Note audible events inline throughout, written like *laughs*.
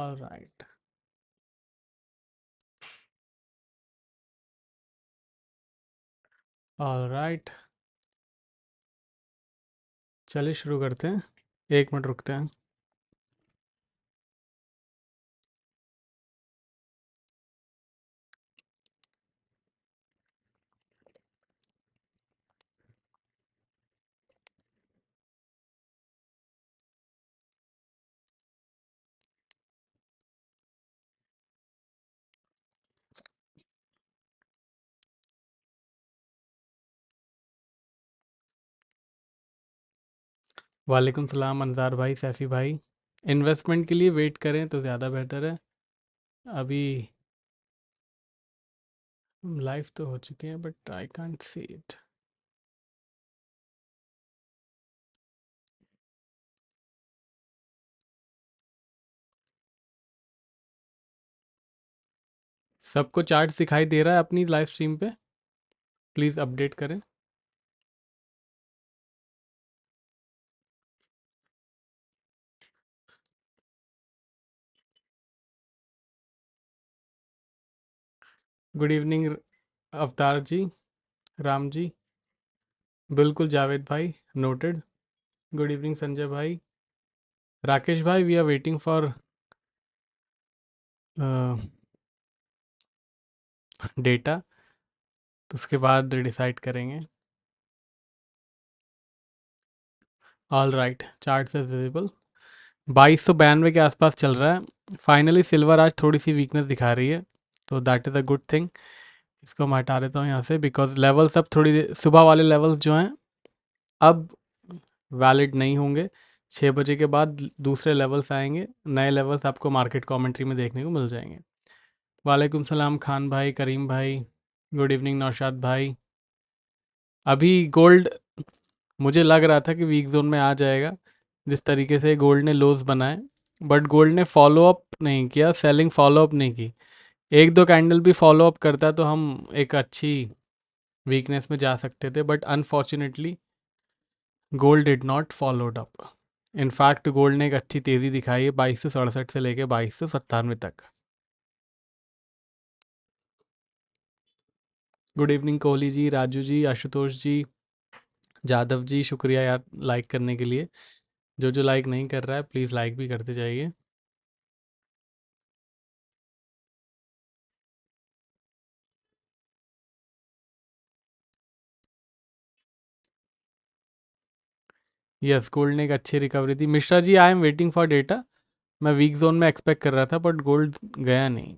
all right all right चलिए शुरू करते हैं एक मिनट रुकते हैं वालेकुम सलाम अनसार भाई सैफ़ी भाई इन्वेस्टमेंट के लिए वेट करें तो ज़्यादा बेहतर है अभी लाइव तो हो चुके हैं but I can't see it सबको चार्ट दिखाई दे रहा है अपनी लाइव स्ट्रीम पे प्लीज़ अपडेट करें गुड इवनिंग अवतार जी राम जी बिल्कुल जावेद भाई नोटेड गुड इवनिंग संजय भाई राकेश भाई we are waiting for data तो उसके बाद डिसाइड करेंगे ऑल राइट चार्ट से विजिबल बाईस सौ बयानवे के आसपास चल रहा है फाइनली सिल्वर आज थोड़ी सी वीकनेस दिखा रही है तो that is a good thing इसको मैं हटा देता हूँ यहाँ से बिकॉज लेवल्स अब थोड़ी सुबह वाले लेवल्स जो हैं अब वैलिड नहीं होंगे छः बजे के बाद दूसरे लेवल्स आएंगे नए लेवल्स आपको मार्केट कॉमेंट्री में देखने को मिल जाएंगे वालेकुम सलाम खान भाई करीम भाई गुड इवनिंग नौशाद भाई अभी गोल्ड मुझे लग रहा था कि वीक जोन में आ जाएगा जिस तरीके से गोल्ड ने लोज बनाए बट गोल्ड ने फॉलो अप नहीं किया सेलिंग फॉलो अप नहीं की एक दो कैंडल भी फॉलो अप करता तो हम एक अच्छी वीकनेस में जा सकते थे but unfortunately gold did not followed up in fact gold ने एक अच्छी तेज़ी दिखाई है बाईस सौ सड़सठ से लेकर बाईस सौ सत्तानवे तक गुड इवनिंग कोहली जी राजू जी आशुतोष जी जाधव जी शुक्रिया याद लाइक करने के लिए जो जो लाइक नहीं कर रहा है प्लीज़ लाइक भी करते जाइए यस गोल्ड ने एक अच्छी रिकवरी दी Mishra ji I am waiting for data मैं वीक जोन में एक्सपेक्ट कर रहा था बट गोल्ड गया नहीं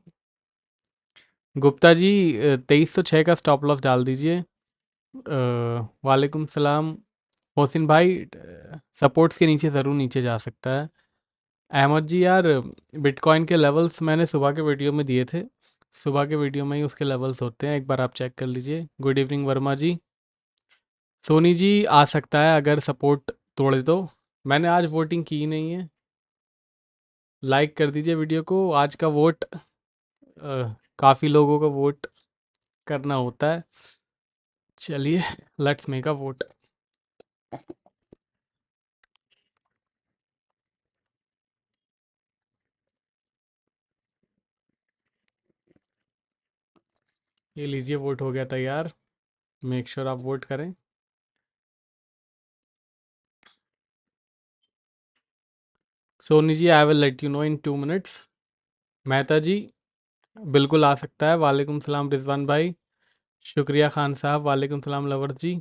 गुप्ता जी तेईस सौ छः का स्टॉप लॉस डाल दीजिए वालेकुम सलाम होसिन भाई सपोर्ट्स के नीचे ज़रूर नीचे जा सकता है अहमद जी यार बिटकॉइन के लेवल्स मैंने सुबह के वीडियो में दिए थे सुबह के वीडियो में ही उसके लेवल्स होते हैं एक बार आप चेक कर लीजिए गुड इवनिंग वर्मा जी सोनी जी आ सकता है अगर सपोर्ट तोड़ दो मैंने आज वोटिंग की ही नहीं है लाइक कर दीजिए वीडियो को आज का वोट काफ़ी लोगों का वोट करना होता है चलिए लेट्स मेक अ वोट ये लीजिए वोट हो गया तैयार मेक श्योर आप वोट करें Soni ji I will let you know in two minutes Mehta ji बिल्कुल आ सकता है वालेकुम सलाम रिजवान भाई शुक्रिया खान साहब वालेकुम सलाम लवर जी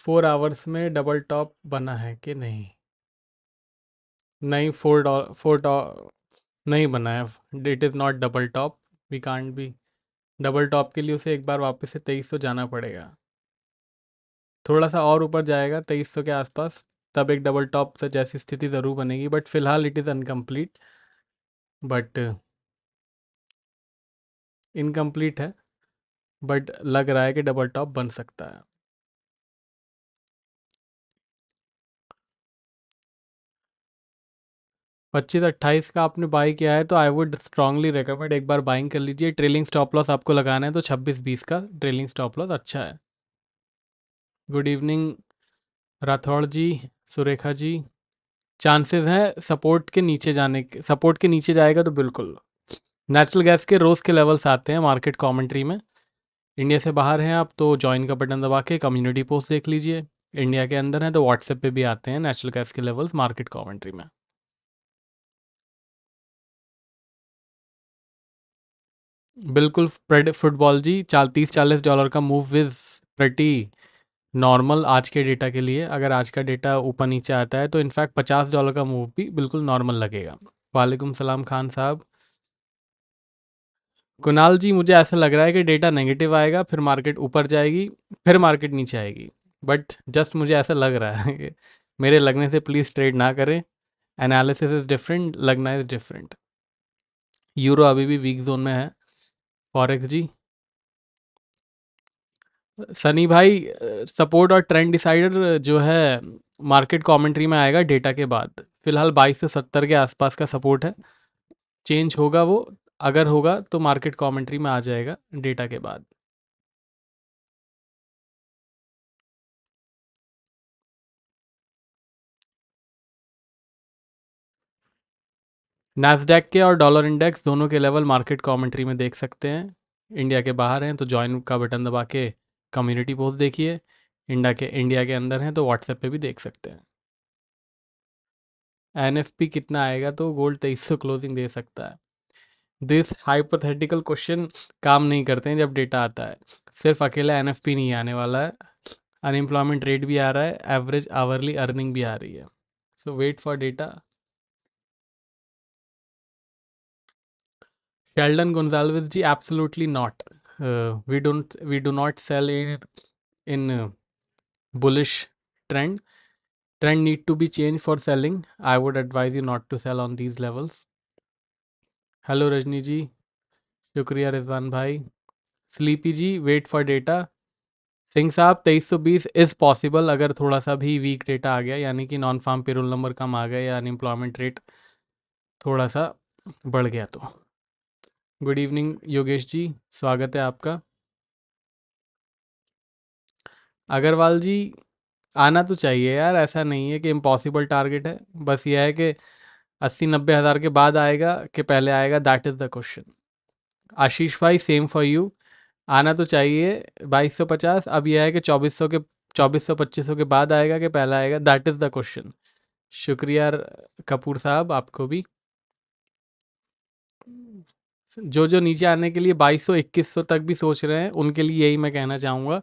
फोर आवर्स में डबल टॉप बना है कि नहीं नहीं फोर डॉ फोर टॉप नहीं बना है it is not double top we can't be double top के लिए उसे एक बार वापस से तेईस सौ जाना पड़ेगा थोड़ा सा और ऊपर जाएगा तेईस सौ के आसपास तब एक डबल टॉप से जैसी स्थिति ज़रूर बनेगी बट फिलहाल it is incomplete but incomplete है बट लग रहा है कि डबल टॉप बन सकता है पच्चीस अट्ठाईस का आपने बाई किया है तो आई वुड स्ट्रांगली रिकमेंड एक बार बाइंग कर लीजिए ट्रेलिंग स्टॉप लॉस आपको लगाना है तो छब्बीस बीस का ट्रेलिंग स्टॉप लॉस अच्छा है good evening Rathore ji Surekha ji chances हैं सपोर्ट के नीचे जाने के सपोर्ट के नीचे जाएगा तो बिल्कुल नेचुरल गैस के रोज़ के लेवल्स आते हैं मार्केट कॉमेंट्री में इंडिया से बाहर हैं आप तो ज्वाइन का बटन दबा के कम्युनिटी पोस्ट देख लीजिए इंडिया के अंदर हैं तो व्हाट्सएप पे भी आते हैं नेचुरल गैस के लेवल्स मार्केट कॉमेंट्री में बिल्कुल फुटबॉल जी चाल तीस चालीस डॉलर का मूव विज प्रटी नॉर्मल आज के डेटा के लिए अगर आज का डेटा ऊपर नीचे आता है तो इनफैक्ट पचास डॉलर का मूव भी बिल्कुल नॉर्मल लगेगा वालेकुम सलाम खान साहब कुणाल जी मुझे ऐसा लग रहा है कि डेटा नेगेटिव आएगा फिर मार्केट ऊपर जाएगी फिर मार्केट नीचे आएगी बट जस्ट मुझे ऐसा लग रहा है मेरे लगने से प्लीज़ ट्रेड ना करें एनालिसिस इज़ डिफरेंट लगना इज़ डिफरेंट यूरो अभी भी वीक जोन में है फॉरेक्स जी सनी भाई सपोर्ट और ट्रेंड डिसाइडर जो है मार्केट कमेंट्री में आएगा डेटा के बाद फिलहाल 22 से 70 के आसपास का सपोर्ट है चेंज होगा वो अगर होगा तो मार्केट कमेंट्री में आ जाएगा डेटा के बाद नैसडेक के और डॉलर इंडेक्स दोनों के लेवल मार्केट कमेंट्री में देख सकते हैं इंडिया के बाहर हैं तो ज्वाइन का बटन दबा के कम्युनिटी पोस्ट देखिए इंडिया के इंडिया के अंदर हैं तो व्हाट्सएप पे भी देख सकते हैं एन कितना आएगा तो गोल्ड तेईस सौ क्लोजिंग दे सकता है दिस हाइपोथेटिकल क्वेश्चन काम नहीं करते हैं जब डेटा आता है सिर्फ अकेला एन नहीं आने वाला है अनएम्प्लॉयमेंट रेट भी आ रहा है एवरेज आवरली अर्निंग भी आ रही है so wait for data Sheldon Gonsalves ji absolutely not uh, we don't we do not sell in in uh, bullish trend trend need to be changed for selling i would advise you not to sell on these levels hello rajni ji shukriya rizwan bhai sleepy ji wait for data Singh साहब तेईस सौ बीस is possible अगर थोड़ा सा भी week data आ गया यानी कि नॉन फार्म पेरोल नंबर कम आ गया या अनएम्प्लॉयमेंट रेट थोड़ा सा बढ़ गया तो गुड इवनिंग योगेश जी स्वागत है आपका अग्रवाल जी आना तो चाहिए यार ऐसा नहीं है कि इम्पॉसिबल टारगेट है बस यह है कि अस्सी नब्बे हज़ार के बाद आएगा कि पहले आएगा that is the question Ashish भाई सेम फॉर यू आना तो चाहिए बाईस सौ पचास अब यह है कि चौबीस सौ के चौबीस सौ पच्चीस सौ के बाद आएगा कि पहला आएगा दैट इज़ द क्वेश्चन शुक्रिया कपूर साहब आपको भी जो जो नीचे आने के लिए 2200 2100 तक भी सोच रहे हैं उनके लिए यही मैं कहना चाहूँगा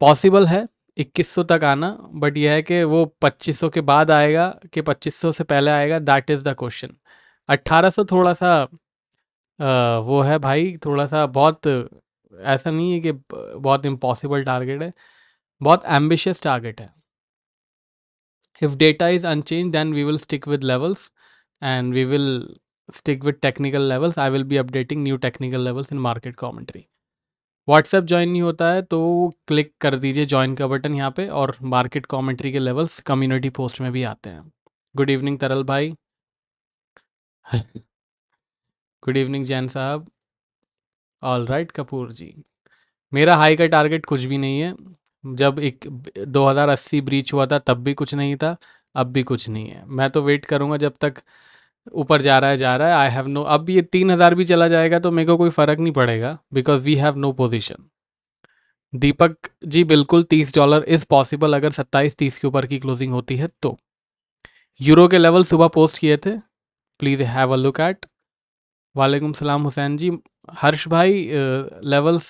पॉसिबल है 2100 तक आना बट यह है कि वो 2500 के बाद आएगा कि 2500 से पहले आएगा दैट इज़ द क्वेश्चन 1800 थोड़ा सा आ, वो है भाई थोड़ा सा बहुत ऐसा नहीं है कि बहुत इम्पॉसिबल टारगेट है बहुत एम्बिशियस टारगेट है if data is unchanged then we will stick with levels and we will stick with technical levels i will be updating new technical levels in market commentary WhatsApp join नहीं होता है तो click कर दीजिए join का button यहाँ पे और मार्केट कमेंट्री के लेवल्स कम्युनिटी पोस्ट में भी आते हैं गुड इवनिंग तरल भाई गुड इवनिंग जैन साहब ऑल राइट कपूर जी मेरा हाई का टारगेट कुछ भी नहीं है जब एक 2080 ब्रीच हुआ था तब भी कुछ नहीं था अब भी कुछ नहीं है मैं तो वेट करूँगा जब तक ऊपर जा रहा है जा रहा है आई हैव नो अब ये तीन हज़ार भी चला जाएगा तो मेरे को कोई फ़र्क नहीं पड़ेगा because we have no position Deepak ji बिल्कुल तीस डॉलर इज़ पॉसिबल अगर सत्ताईस तीस के ऊपर की क्लोजिंग होती है तो यूरो के लेवल सुबह पोस्ट किए थे please have a look at वालेकुम सलाम हुसैन जी हर्ष भाई लेवल्स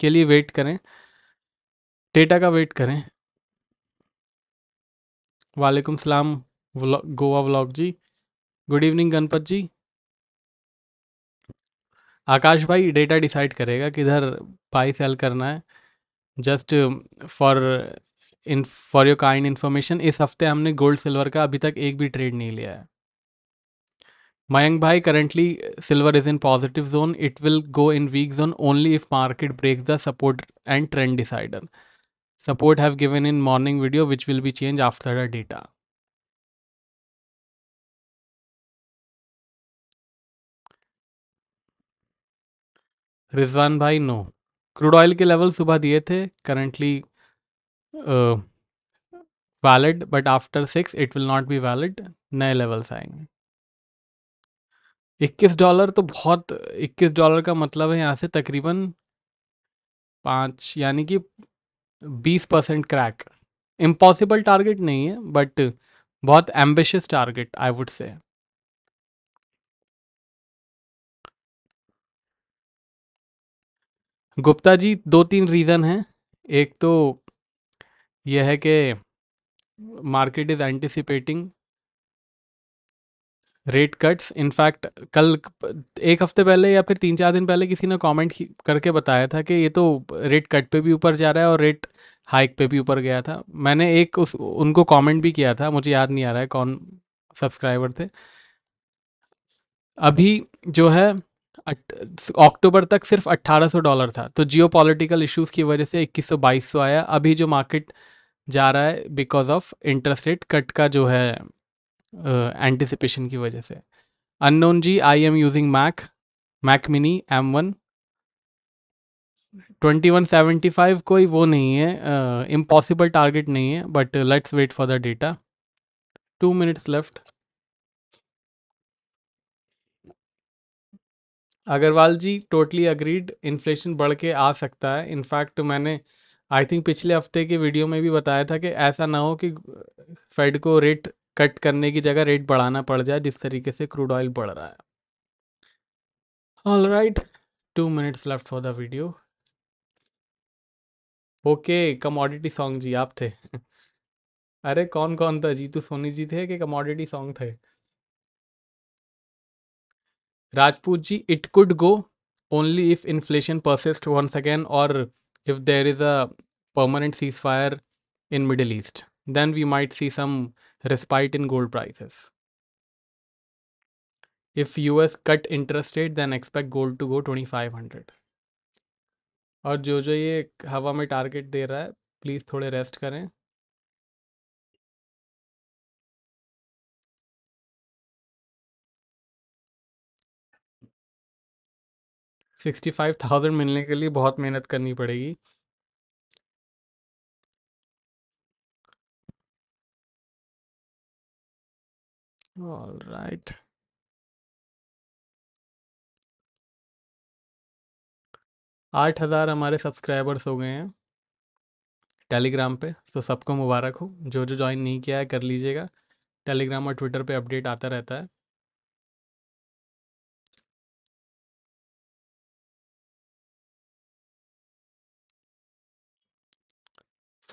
के लिए वेट करें डेटा का वेट करें वालेकुम सलाम vlog Goa vlog ji good evening Ganpat ji Akash भाई डेटा डिसाइड करेगा किधर बाई सेल करना है just for in for your kind information इस हफ्ते हमने गोल्ड सिल्वर का अभी तक एक भी ट्रेड नहीं लिया है मयंक भाई currently silver is in positive zone it will go in weak zone only if market break the support and trend decider support have given in morning video which will be change after the data Rizwan भाई no crude oil के level सुबह दिए थे currently valid but after six it will not be valid नए levels आएंगे 21 dollar तो बहुत 21 dollar का मतलब है यहाँ से तकरीबन पाँच यानी कि 20 परसेंट क्रैक इम्पॉसिबल टारगेट नहीं है बट बहुत ambitious target I would say Gupta जी दो तीन रीज़न हैं एक तो यह है कि market is anticipating rate cuts in fact कल एक हफ्ते पहले या फिर तीन चार दिन पहले किसी ने कमेंट करके बताया था कि ये तो रेट कट पे भी ऊपर जा रहा है और रेट हाइक पे भी ऊपर गया था मैंने एक उस उनको कमेंट भी किया था मुझे याद नहीं आ रहा है कौन सब्सक्राइबर थे अभी जो है अक्टूबर तक सिर्फ 1800 डॉलर था तो जियो पॉलिटिकल इशूज़ की वजह से 2100-2200 आया अभी जो मार्केट जा रहा है because of interest rate cut का जो है एंटिसिपेशन uh, की वजह से unknown ji I am using Mac Mac mini M one twenty one seventy five कोई वो नहीं है इम्पॉसिबल uh, टारगेट नहीं है but let's wait for the data two minutes left Agarwal ji totally agreed inflation बढ़ के आ सकता है इनफैक्ट मैंने आई थिंक पिछले हफ्ते के वीडियो में भी बताया था कि ऐसा ना हो कि फेड को रेट कट करने की जगह रेट बढ़ाना पड़ जाए जिस तरीके से क्रूड ऑयल बढ़ रहा है all right two minutes left for the video okay commodity song ji आप थे *laughs* अरे कौन कौन था जीतू सोनी जी थे कि कमोडिटी सॉन्ग थे Rajput ji it could go only if inflation persist once again और if there is a permanent ceasefire in Middle East then we might see some respite in prices if U S cut interest rate then expect gold to go twenty five hundred और जो जो ये हवा में target दे रहा है please थोड़े rest करें सिक्सटी फाइव थाउजेंड मिलने के लिए बहुत मेहनत करनी पड़ेगी ऑल राइट आठ हज़ार हमारे सब्सक्राइबर्स हो गए हैं टेलीग्राम पे तो सबको मुबारक हो जो जो ज्वाइन नहीं किया है कर लीजिएगा टेलीग्राम और ट्विटर पे अपडेट आता रहता है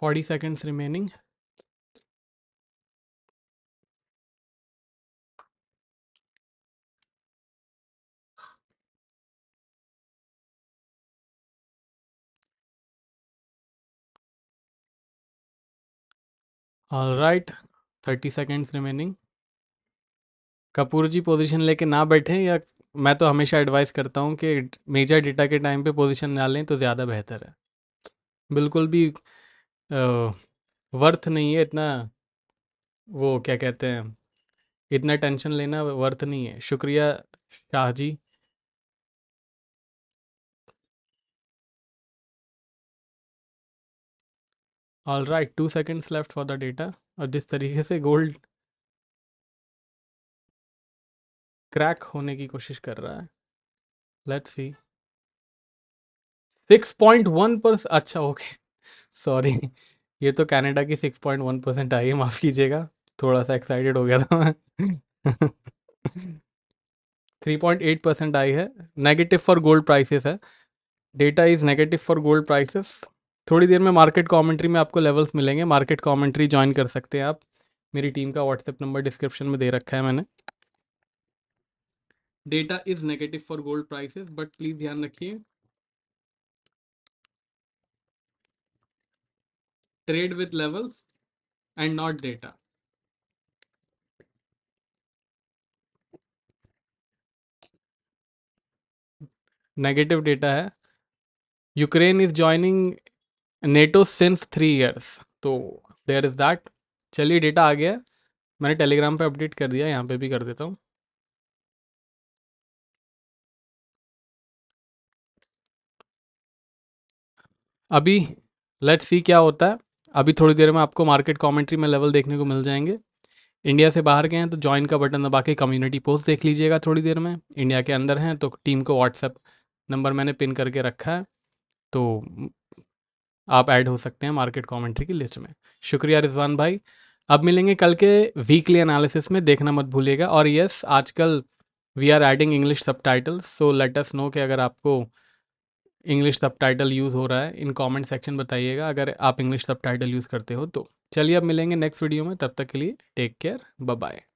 40 seconds remaining All right thirty seconds remaining Kapoor ji position लेके ना बैठें या मैं तो हमेशा एडवाइस करता हूँ कि मेजर डेटा के टाइम पे पोजीशन ना लें तो ज़्यादा बेहतर है बिल्कुल भी वर्थ नहीं है इतना वो क्या कहते हैं इतना टेंशन लेना वर्थ नहीं है शुक्रिया Shah ji all right two seconds left for the data और जिस तरीके से गोल्ड क्रैक होने की कोशिश कर रहा है let's see six point one पर अच्छा ओके सॉरी ये तो कनाडा की सिक्स पॉइंट वन परसेंट आई है माफ़ कीजिएगा थोड़ा सा एक्साइटेड हो गया था मैं थ्री पॉइंट एट परसेंट आई है नेगेटिव फॉर गोल्ड प्राइसेस है data is negative for gold prices थोड़ी देर में मार्केट कॉमेंट्री में आपको लेवल्स मिलेंगे मार्केट कॉमेंट्री ज्वाइन कर सकते हैं आप मेरी टीम का व्हाट्सएप नंबर डिस्क्रिप्शन में दे रखा है मैंने data is negative for gold prices but please ध्यान रखिए trade with levels and not data. Negative data है Ukraine is joining NATO since three years तो देयर इज दैट चलिए डेटा आ गया मैंने टेलीग्राम पे अपडेट कर दिया यहाँ पे भी कर देता हूँ अभी लेट्स सी क्या होता है अभी थोड़ी देर में आपको मार्केट कॉमेंट्री में लेवल देखने को मिल जाएंगे इंडिया से बाहर गए हैं तो ज्वाइन का बटन दबा के कम्युनिटी पोस्ट देख लीजिएगा थोड़ी देर में इंडिया के अंदर हैं तो टीम को व्हाट्सएप नंबर मैंने पिन करके रखा है तो आप ऐड हो सकते हैं मार्केट कमेंट्री की लिस्ट में शुक्रिया रिजवान भाई अब मिलेंगे कल के वीकली एनालिसिस में देखना मत भूलिएगा और यस आजकल वी आर एडिंग इंग्लिश सब सो लेट अस नो कि अगर आपको इंग्लिश सब टाइटल यूज़ हो रहा है इन कॉमेंट सेक्शन बताइएगा अगर आप इंग्लिश सब टाइटल यूज़ करते हो तो चलिए अब मिलेंगे नेक्स्ट वीडियो में तब तक के लिए टेक केयर बाय